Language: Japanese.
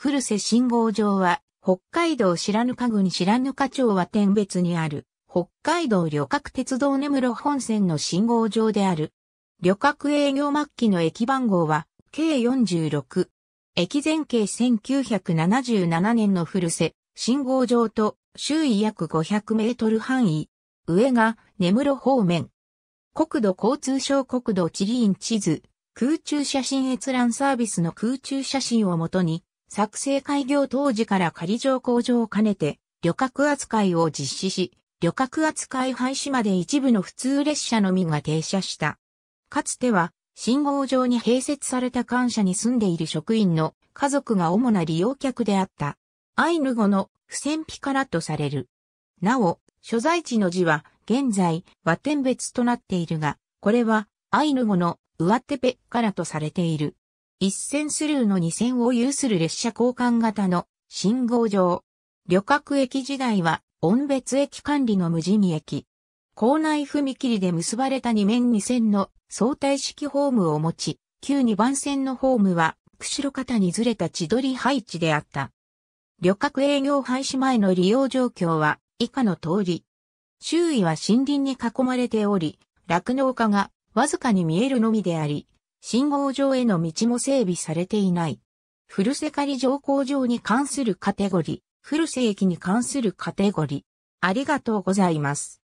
古瀬信号場は、北海道白糠郡白糠町は天別にある、北海道旅客鉄道根室本線の信号場である。旅客営業末期の駅番号は、計46。駅前景1977年の古瀬、信号場と周囲約500メートル範囲。上が根室方面。国土交通省国土地理院地図、空中写真閲覧サービスの空中写真をもとに、作成開業当時から仮乗工場を兼ねて、旅客扱いを実施し、旅客扱い廃止まで一部の普通列車のみが停車した。かつては、信号場に併設された感舎に住んでいる職員の家族が主な利用客であった。アイヌ語の不戦ピからとされる。なお、所在地の字は現在和天別となっているが、これはアイヌ語の上手ペからとされている。一線スルーの二線を有する列車交換型の信号場。旅客駅時代は、音別駅管理の無人駅。校内踏切で結ばれた2面2線の相対式ホームを持ち、旧2番線のホームは、釧路方にずれた地取り配置であった。旅客営業廃止前の利用状況は、以下の通り。周囲は森林に囲まれており、落農家がわずかに見えるのみであり、信号場への道も整備されていない。古瀬仮乗降場に関するカテゴリ、古瀬駅に関するカテゴリ。ありがとうございます。